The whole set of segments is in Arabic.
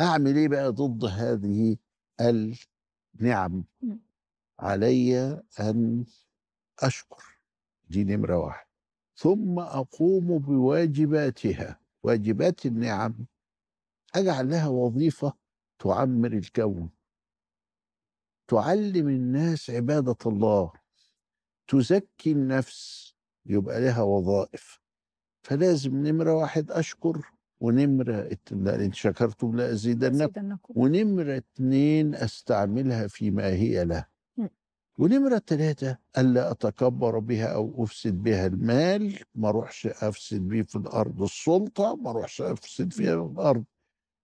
اعمل ايه بقى ضد هذه النعم علي ان اشكر دي نمره واحد ثم اقوم بواجباتها واجبات النعم اجعل لها وظيفه تعمر الكون تعلم الناس عباده الله تزكي النفس يبقى لها وظائف فلازم نمره واحد اشكر ونمرة لا شكرتم شكرتم لأزيدنكم ونمرة اتنين أستعملها فيما هي له ونمرة ثلاثة ألا أتكبر بها أو أفسد بها المال ما أروحش أفسد بيه في الأرض السلطة ما أروحش أفسد فيها في الأرض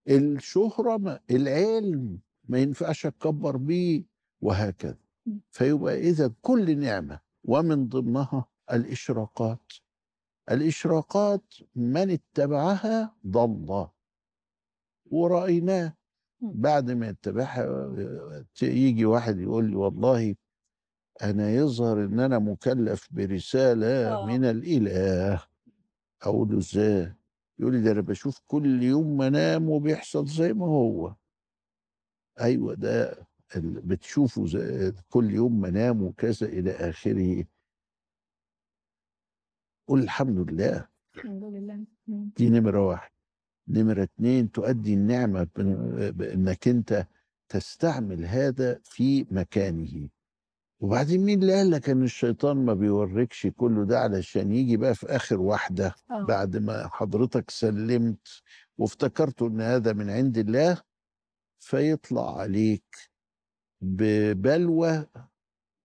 الشهرة ما العلم ما ينفعش أتكبر بيه وهكذا فيبقى إذا كل نعمة ومن ضمنها الإشراقات الإشراقات من اتبعها ضل ورأيناه بعد ما يتبعها يجي واحد يقول لي والله أنا يظهر إن أنا مكلف برسالة أوه. من الإله أقول له إزاي؟ يقول لي ده أنا بشوف كل يوم منام وبيحصل زي ما هو أيوه ده بتشوفه كل يوم منام وكذا إلى آخره قول الحمد لله الحمد لله دي نمرة واحد نمرة اتنين تؤدي النعمة بأنك أنت تستعمل هذا في مكانه وبعدين مين اللي قال لك ان الشيطان ما بيوريكش كله ده علشان يجي بقى في اخر واحده أوه. بعد ما حضرتك سلمت وافتكرت ان هذا من عند الله فيطلع عليك ببلوى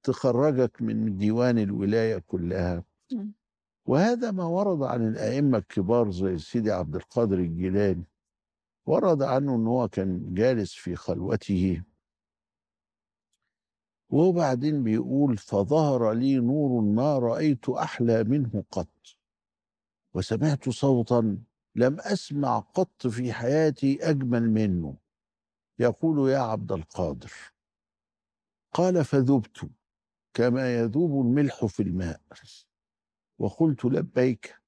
تخرجك من ديوان الولايه كلها وهذا ما ورد عن الأئمة الكبار زي سيدي عبد القادر الجيلاني ورد عنه ان هو كان جالس في خلوته وبعدين بيقول فظهر لي نور ما رأيت أحلى منه قط وسمعت صوتا لم أسمع قط في حياتي أجمل منه يقول يا عبد القادر قال فذبت كما يذوب الملح في الماء وقلت لبيك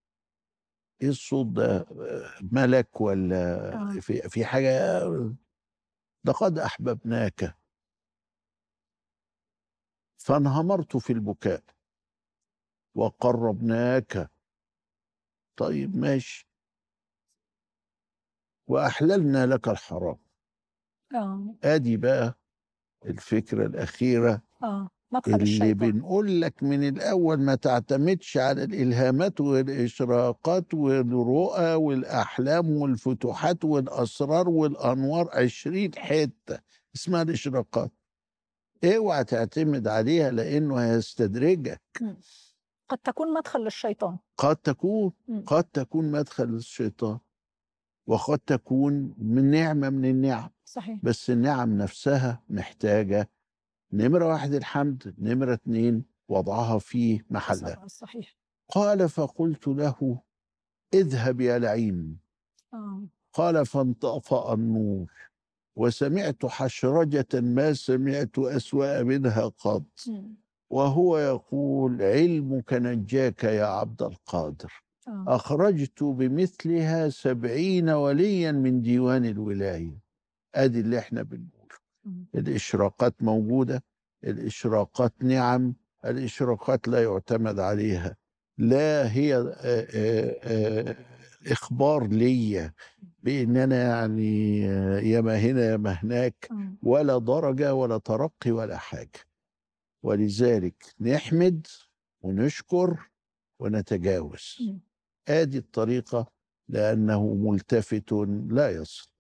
ايه الصوت ده ملك ولا آه. في, في حاجه لقد احببناك فانهمرت في البكاء وقربناك طيب ماشي واحللنا لك الحرام آه. ادي بقى الفكره الاخيره آه. مدخل اللي الشيطان اللي بنقول لك من الأول ما تعتمدش على الإلهامات والإشراقات والرؤى والأحلام والفتوحات والأسرار والأنوار عشرين حتة اسمها الإشراقات اوعى إيه تعتمد عليها لأنه هيستدرجك قد تكون مدخل للشيطان قد تكون م. قد تكون مدخل للشيطان وقد تكون من نعمة من النعم صحيح بس النعم نفسها محتاجة نمرة واحد الحمد نمرة اثنين وضعها في محلها صحيح قال فقلت له اذهب يا لعين آه. قال فانطفأ النور وسمعت حشرجة ما سمعت أسوأ منها قط وهو يقول علمك نجاك يا عبد القادر آه. أخرجت بمثلها سبعين وليا من ديوان الولاية أدي اللي احنا بنقول الإشراقات موجودة الإشراقات نعم الإشراقات لا يعتمد عليها لا هي آه، آه، آه، إخبار ليا بان انا يعني ما هنا ما هناك ولا درجه ولا ترقي ولا حاجه ولذلك نحمد ونشكر ونتجاوز ادي الطريقه لانه ملتفت لا يصل